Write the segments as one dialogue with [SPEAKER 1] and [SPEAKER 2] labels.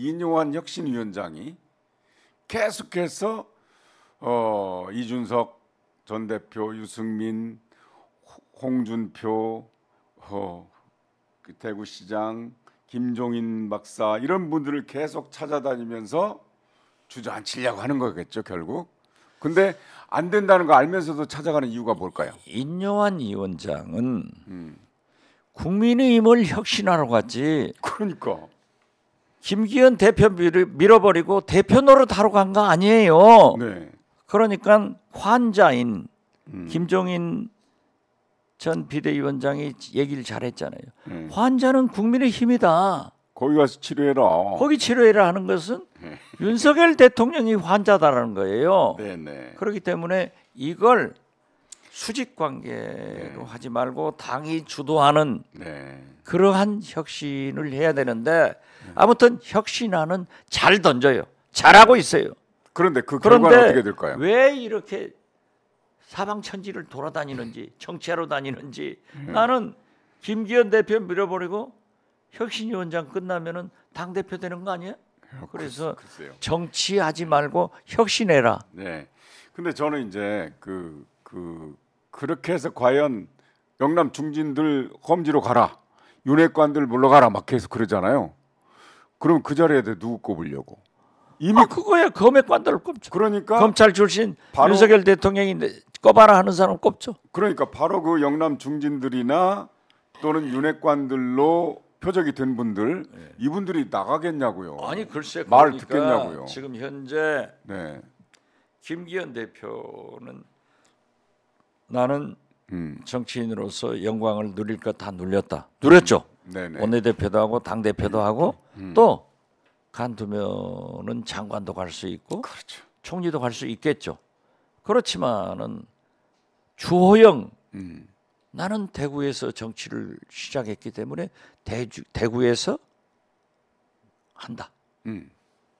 [SPEAKER 1] 인용환 혁신위원장이 계속해서 어, 이준석 전 대표, 유승민, 홍준표, 어, 대구시장, 김종인 박사 이런 분들을 계속 찾아다니면서 주저앉히려고 하는 거겠죠 결국. 근데 안 된다는 거
[SPEAKER 2] 알면서도 찾아가는 이유가 뭘까요? 인요한 위원장은 음. 국민의힘을 혁신하러 갔지. 그러니까 김기현 대표를 밀어버리고 대표 노릇 하러 간 거 아니에요. 네. 그러니까 환자인 음. 김종인 전 비대위원장이 얘기를 잘했잖아요. 음. 환자는 국민의 힘이다. 거기 가서 치료해라. 거기 치료해라 하는 것은 네. 윤석열 대통령이 환자다라는 거예요. 네네. 네. 그렇기 때문에 이걸 수직 관계로 네. 하지 말고 당이 주도하는 네. 그러한 혁신을 해야 되는데 아무튼 혁신하는 잘 던져요. 잘하고 있어요. 그런데 그 결과는 그런데 어떻게 될까요? 왜 이렇게 사방천지를 돌아다니는지 정치하러 다니는지 음. 나는 김기현 대표 밀어버리고 혁신위원장 끝나면은 당 대표 되는 거 아니야? 어, 그래서 글쎄요. 정치하지 말고 혁신해라. 네. 근데 저는 이제
[SPEAKER 1] 그, 그 그렇게 해서 과연 영남 중진들 험지로 가라 윤핵관들 물러가라 막 계속 그러잖아요. 그럼 그 자리에 대해 누구 꼽으려고? 이미 아, 그거야 검에 관달을 꼽죠. 그러니까 검찰 출신 바로, 윤석열 대통령이 꼽아라 하는 사람 꼽죠. 그러니까 바로 그 영남 중진들이나 또는 윤핵관들로 표적이 된 분들 네. 이분들이 나가겠냐고요. 아니 글쎄 그러니까 듣겠냐고요. 지금
[SPEAKER 2] 현재 네. 김기현 대표는 나는 음. 정치인으로서 영광을 누릴 것 다 누렸다. 음. 누렸죠. 음. 원내 대표도 하고 당 대표도 하고 음. 또 간두면은 장관도 갈 수 있고 그렇죠. 총리도 갈 수 있겠죠. 그렇지만은 주호영 음. 나는 대구에서 정치를 시작했기 때문에 대주, 대구에서 한다. 음.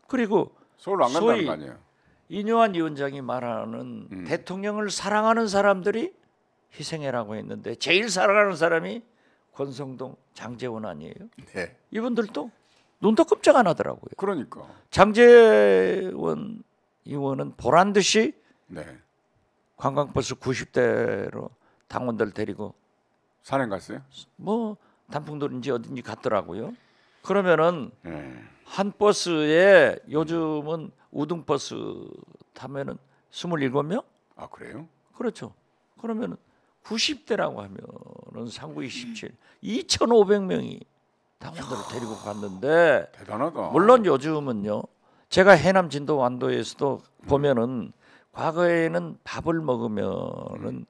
[SPEAKER 2] 그리고 서울 안 간다는 거 아니에요? 이뇨한 위원장이 말하는 음. 대통령을 사랑하는 사람들이 희생해라고 했는데 제일 사랑하는 사람이 권성동, 장재원 아니에요? 네. 이분들도 눈도 끔찍 안 하더라고요. 그러니까 장재원 의원은 보란 듯이 네. 관광버스 90대로 당원들 데리고 산행 갔어요? 뭐 단풍도인지 어딘지 갔더라고요. 그러면은 네. 한 버스에 요즘은 우등 버스 타면은 27명? 아, 그래요? 그렇죠. 그러면은 90대라고 하면은 상구 27 2,500명이 당원들을 데리고 갔는데 대단하다. 물론 요즘은요. 제가 해남 진도 완도에서도 음. 보면은 과거에는 밥을 먹으면은 음.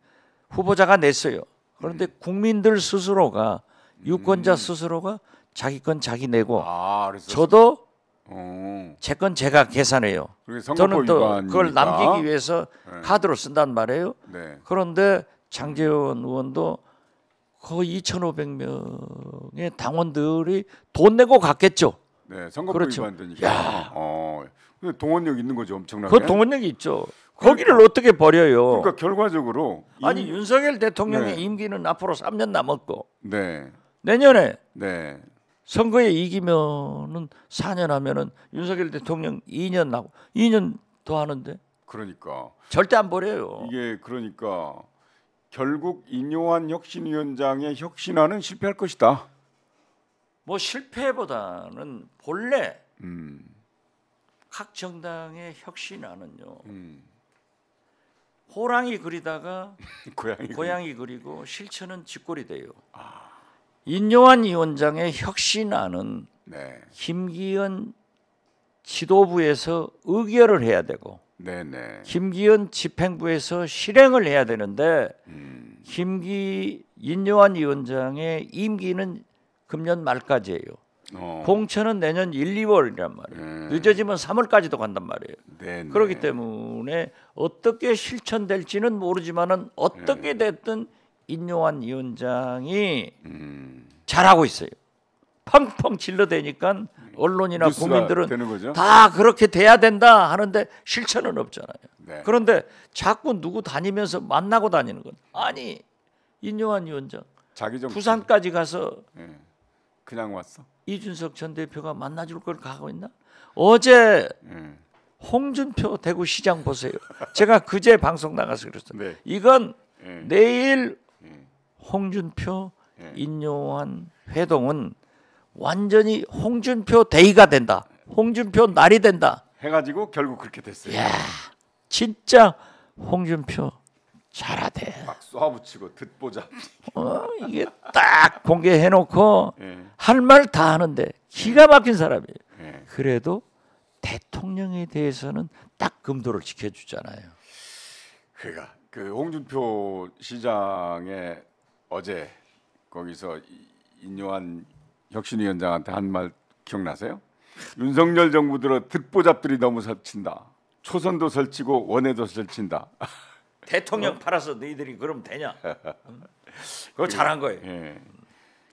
[SPEAKER 2] 후보자가 냈어요. 그런데 음. 국민들 스스로가 음. 유권자 스스로가 자기 건 자기 내고 아, 저도 어. 제건 제가 계산해요. 저는 또 위반이니까. 그걸 남기기 위해서 네. 카드로 쓴단 말이에요. 네. 그런데 장재원 의원도 거의 2,500명의 당원들이 돈 내고 갔겠죠. 네, 선거법 그렇죠. 위반되니까. 야. 어. 근 동원력 있는 거죠, 엄청나게. 그 동원력이 있죠. 그러니까 거기를 그 어떻게 버려요? 그러니까 결과적으로 임... 아니 윤석열 대통령의 네. 임기는 앞으로 3년 남았고. 네. 내년에 네. 선거에 이기면은 4년 하면은 윤석열 대통령 2년 나고 2년 더 하는데.
[SPEAKER 1] 그러니까. 절대 안 버려요. 이게 그러니까 결국 인요한 혁신위원장의 혁신화는 실패할 것이다.
[SPEAKER 2] 뭐 실패보다는 본래 음. 각 정당의 혁신화는요 음. 호랑이 그리다가 고양이, 고양이 그리고 실천은 쥐꼬리 돼요. 아. 인요한 위원장의 혁신화는 네. 김기현 지도부에서 의결을 해야 되고 네네. 김기현 집행부에서 실행을 해야 되는데 음. 김기 인요한 위원장의 임기는 금년 말까지예요. 어. 공천은 내년 1, 2월이란 말이에요. 네. 늦어지면 3월까지도 간단 말이에요. 네네. 그렇기 때문에 어떻게 실천될지는 모르지만은 어떻게 네. 됐든 인요한 위원장이 음. 잘하고 있어요. 펑펑 질러대니까 음. 언론이나 국민들은 다 그렇게 돼야 된다 하는데 실천은 없잖아요. 네. 그런데 자꾸 누구 다니면서 만나고 다니는 건 아니 인요한 위원장 부산까지 가서 네. 그냥 왔어. 이준석 전 대표가 만나줄 걸 가고 있나? 어제 네. 홍준표 대구시장 보세요. 제가 그제 방송 나가서 그랬어요. 네. 이건 예. 내일 홍준표 인용한 회동은 완전히 홍준표 데이가 된다. 홍준표 날이 된다.
[SPEAKER 1] 해가지고 결국 그렇게 됐어요. 야,
[SPEAKER 2] 진짜 홍준표 잘하대.
[SPEAKER 1] 막 쏴붙이고 듣보자.
[SPEAKER 2] 어, 이게 딱 공개해놓고 예. 할말 다 하는데 기가 막힌 사람이에요. 예. 예. 그래도 대통령에 대해서는 딱 금도를 지켜주잖아요. 그러그
[SPEAKER 1] 그러니까 홍준표 시장의 어제 거기서 인요한 혁신위원장한테 한 말 기억나세요? 윤석열 정부 들어 득보잡들이 너무 설친다. 초선도 설치고 원외도 설친다.
[SPEAKER 2] 대통령 어? 팔아서 너희들이 그럼 되냐? 음. 그거 예. 잘한 거예요. 예.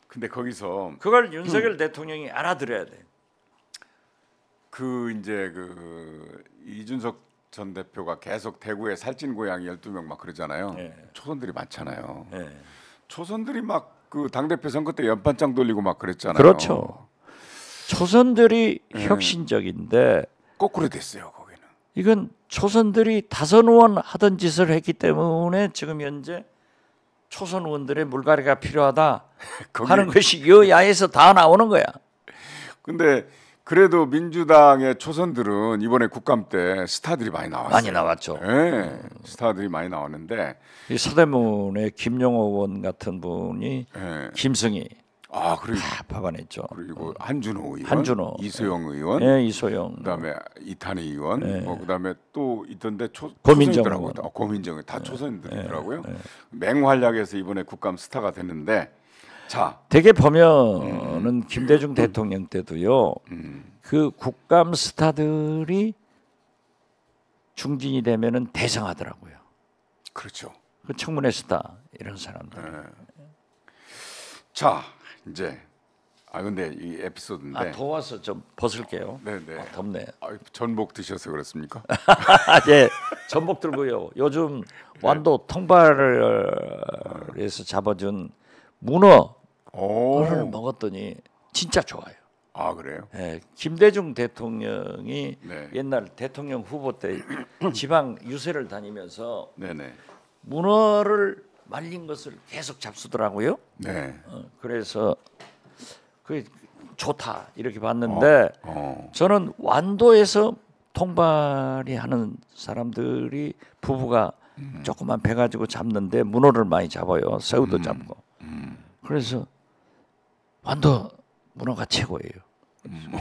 [SPEAKER 2] 근데
[SPEAKER 1] 거기서 그걸 윤석열 음.
[SPEAKER 2] 대통령이 알아들어야 돼.
[SPEAKER 1] 그 이제 그 이준석 전 대표가 계속 대구에 살찐 고양이 12명 막 그러잖아요. 예. 초선들이 많잖아요. 예. 초선들이 막그 당대표 선거 때 연판장 돌리고 막 그랬잖아요. 그렇죠.
[SPEAKER 2] 초선들이 네. 혁신적인데 거꾸로 됐어요. 거기는. 이건 초선들이 다선 의원 하던 짓을 했기 때문에 지금 현재 초선 의원들의 물갈이가 필요하다 하는 것이 여야에서 다 나오는 거야. 근데 그래도 민주당의
[SPEAKER 1] 초선들은 이번에 국감 때 스타들이 많이 나왔어요. 많이 나왔죠. 예, 네, 스타들이 많이 나왔는데
[SPEAKER 2] 이 서대문의 김용호 의원 같은 분이 네. 김승희 아, 그리고 다 파반했죠. 그리고 한준호 의원, 한준호, 이소영 의원, 예, 이소영, 그다음에
[SPEAKER 1] 이탄희 의원, 예. 뭐 그다음에 또 있던데 초고민정 의원, 라고요 어, 아, 고민정다 예. 초선들이더라고요. 예. 맹활약에서 이번에 국감 스타가 됐는데 자.
[SPEAKER 2] 되게 보면은 음. 김대중 대통령 때도요. 음. 그 국감 스타들이 중진이 되면은 대성하더라고요. 그렇죠. 그 청문회 스타 이런 사람들. 네. 자
[SPEAKER 1] 이제 아 근데 이 에피소드인데 아, 더워서 좀 벗을게요. 네네. 네. 아, 덥네. 아, 전복 드셔서 그렇습니까?
[SPEAKER 2] 예, 전복 들고요. 요즘 완도 네. 통발에서 잡아준 문어 오걸 먹었더니 진짜 좋아요. 아 그래요? 네, 김대중 대통령이 네. 옛날 대통령 후보 때 지방 유세를 다니면서 네네. 문어를 말린 것을 계속 잡수더라고요. 네. 어, 그래서 그게 좋다 이렇게 봤는데 어, 어. 저는 완도에서 통발이 하는 사람들이 부부가 음. 조그만 배 가지고 잡는데 문어를 많이 잡아요. 새우도 음. 잡고. 음. 그래서 완도 문어가 최고예요. 음.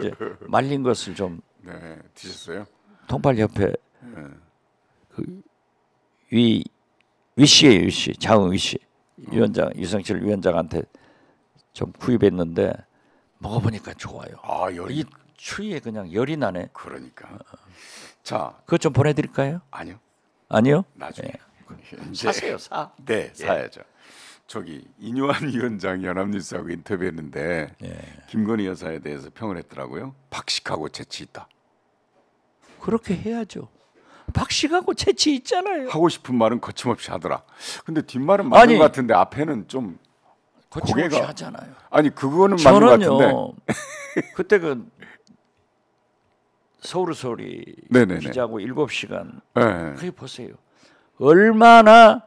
[SPEAKER 2] 이제 말린 것을 좀
[SPEAKER 1] 네, 드셨어요?
[SPEAKER 2] 통발 옆에 네. 그 위, 위씨예 위씨. 장 위씨. 어. 위원장, 유성철 위원장한테 좀 구입했는데 먹어보니까 좋아요. 아, 열이. 추위에 그냥 열이 나네. 그러니까. 어, 어. 자. 그것 좀 보내드릴까요? 아니요. 아니요? 나중에. 예. 사세요, 사. 네, 예.
[SPEAKER 1] 사야죠. 저기 이뇨한 위원장 연합뉴스하고 인터뷰했는데 예. 김건희 여사에 대해서 평을 했더라고요. 박식하고 재치 있다.
[SPEAKER 2] 그렇게 해야죠. 박식하고 재치 있잖아요.
[SPEAKER 1] 하고 싶은 말은 거침없이 하더라. 근데 뒷말은 맞는 아니, 것 같은데 앞에는 좀 거침없이 고개가... 하잖아요.
[SPEAKER 2] 아니 그거는 맞는 것 같은데. 그때 그 서울 소리 네네네. 기자고 7시간 그게 보세요. 얼마나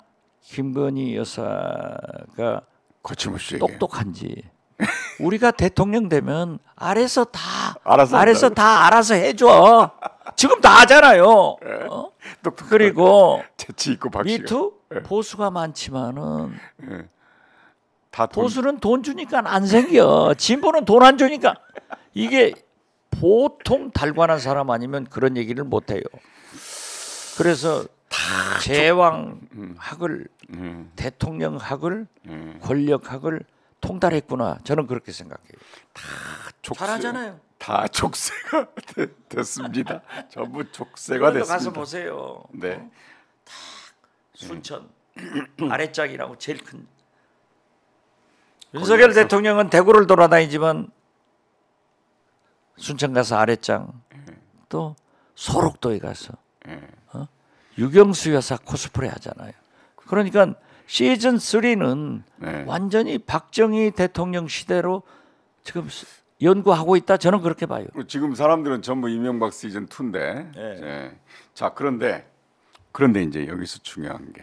[SPEAKER 2] 김건희 여사가 거침없이 똑똑한지 우리가 대통령 되면 아래서 다 알아서 아래서 다 알아서 해줘. 지금 다 하잖아요. 예. 어? 그리고 재치 있고 미투 예. 보수가 많지만은 예. 다 돈. 보수는 돈 주니까 안 생겨. 진보는 돈 안 주니까 이게 보통 달관한 사람 아니면 그런 얘기를 못 해요. 그래서 제왕 학을 음. 대통령 학을 음. 권력 학을 음. 통달했구나. 저는 그렇게 생각해요. 다 족쇄, 잘하잖아요. 다 족쇄가 되, 됐습니다. 전부 족쇄가 됐습니다. 가서 보세요. 네. 다 어? 순천 아래짝이라고 제일 큰 윤석열 거기서 대통령은 대구를 돌아다니지만 순천 가서 아래짱 예. 또 소록도에 가서 예. 유경수 여사 코스프레 하잖아요. 그러니까 시즌 3는 네. 완전히 박정희 대통령 시대로 지금 연구하고 있다. 저는 그렇게 봐요. 지금 사람들은 전부
[SPEAKER 1] 이명박 시즌 2인데. 네. 네. 자 그런데
[SPEAKER 2] 그런데 이제 여기서 중요한
[SPEAKER 1] 게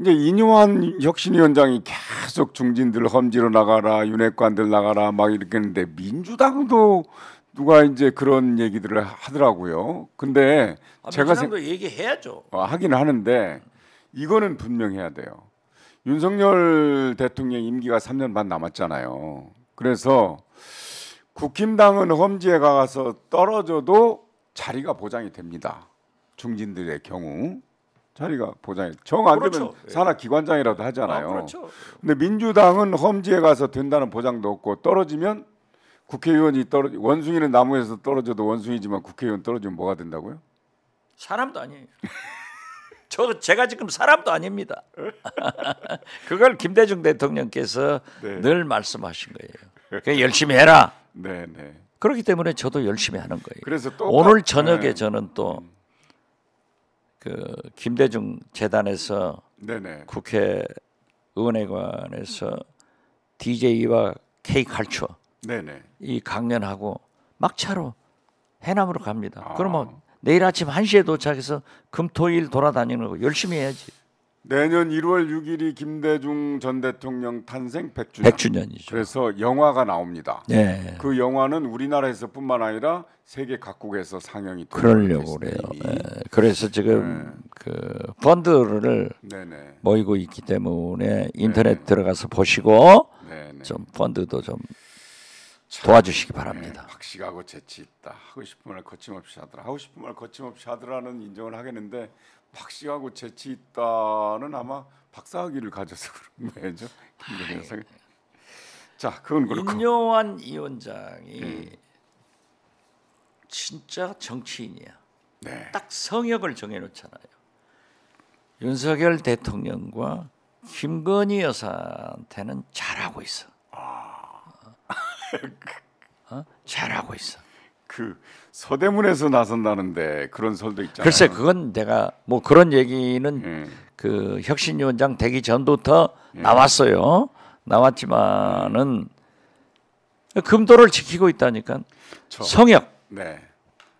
[SPEAKER 1] 이제 이뇨한 혁신위원장이 계속 중진들 험지로 나가라 윤핵관들 나가라 막 이렇게 했는데 민주당도 누가 이제 그런 얘기들을 하더라고요. 근데 아, 뭐 제가 생...
[SPEAKER 2] 얘기해야죠. 어,
[SPEAKER 1] 하긴 하는데 이거는 분명해야 돼요. 윤석열 대통령 임기가 3년 반 남았잖아요. 그래서 국힘당은 험지에 가서 떨어져도 자리가 보장이 됩니다. 중진들의 경우 자리가 보장이 정안 그렇죠. 되면 예. 산하 기관장이라도 아, 하잖아요. 아, 그렇죠. 근데 민주당은 험지에 가서 된다는 보장도 없고 떨어지면 국회의원이 떨어 원숭이는 나무에서 떨어져도 원숭이지만 국회의원 떨어지면 뭐가 된다고요?
[SPEAKER 2] 사람도 아니에요. 저 제가 지금 사람도 아닙니다. 그걸 김대중 대통령께서 네. 늘 말씀하신 거예요. 그 열심히 해라. 네, 네. 그렇기 때문에 저도 열심히 하는 거예요. 그래서 또 뭐- 오늘 저녁에 네. 저는 또그 음. 김대중 재단에서 네네. 국회 의원회관에서 DJ와 K 칼쳐 네네. 이 강연하고 막차로 해남으로 갑니다. 아. 그러면 내일 아침 1시에 도착해서 금토일 돌아다니는 거 열심히 해야지.
[SPEAKER 1] 내년 1월 6일이 김대중 전 대통령 탄생 100주년. 100주년이죠. 그래서 영화가 나옵니다. 네. 그 영화는 우리나라에서뿐만 아니라 세계 각국에서 상영이 그러려고
[SPEAKER 2] 그래요. 네. 그래서 지금 네. 그 펀드를 네네. 모이고 있기 때문에 인터넷 네 들어가서 보시고 좀 펀드도 좀 도와주시기 바랍니다. 예,
[SPEAKER 1] 박식하고 재치 있다. 하고 싶은 말 거침없이 하더라. 하고 싶은 말 거침없이 하더라는 인정을 하겠는데 박식하고 재치 있다는 아마 박사학위를 가져서 그런 거죠.
[SPEAKER 2] 자, 그건 그렇고. 임요환 위원장이 음. 진짜 정치인이야. 네. 딱 성역을 정해놓잖아요. 윤석열 대통령과 김건희 여사한테는 잘하고 있어. 어? 잘하고 있어. 그
[SPEAKER 1] 서대문에서 나선다는데 그런 설도 있잖아요. 글쎄
[SPEAKER 2] 그건 내가 뭐 그런 얘기는 예. 그 혁신위원장 되기 전부터 예. 나왔어요. 나왔지만은 금도를 지키고 있다니까. 저, 성역.
[SPEAKER 1] 네.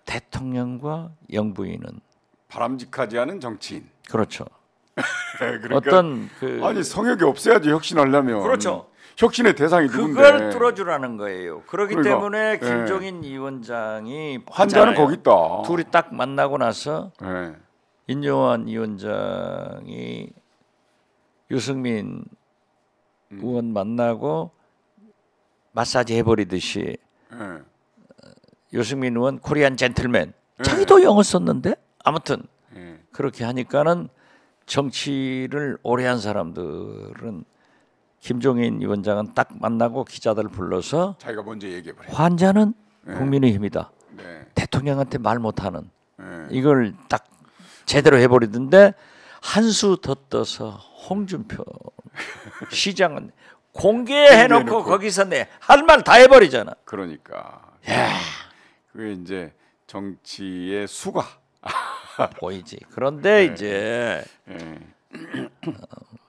[SPEAKER 1] 대통령과 영부인은 바람직하지 않은 정치인.
[SPEAKER 2] 그렇죠. 그러니까, 어떤 그 아니 성역이 없어야지 혁신하려면 그렇죠. 혁신의 대상이 누군데 그걸 뚫어주라는 거예요. 그렇기 그러니까, 때문에 예. 김종인 예. 위원장이 환자는 거기 있다. 둘이 딱 만나고 나서 예. 인용환 위원장이 유승민 음. 의원 만나고 마사지 해버리듯이 예. 유승민 의원 코리안 젠틀맨 예. 자기도 영어 썼는데 아무튼 예. 그렇게 하니까는 정치를 오래 한 사람들은 김종인 위원장은 딱 만나고 기자들 불러서
[SPEAKER 1] 자기가 먼저 얘기해 버려. 환자는
[SPEAKER 2] 네. 국민의 힘이다. 네. 대통령한테 말 못하는 네. 이걸 딱 제대로 해버리던데 한 수 더 떠서 홍준표 시장은 공개해놓고 공개해놓고. 거기서 내 할 말 다 해버리잖아. 그러니까. 야. 그게 이제 정치의 수가 보이지. 그런데 네. 이제. 네. 어,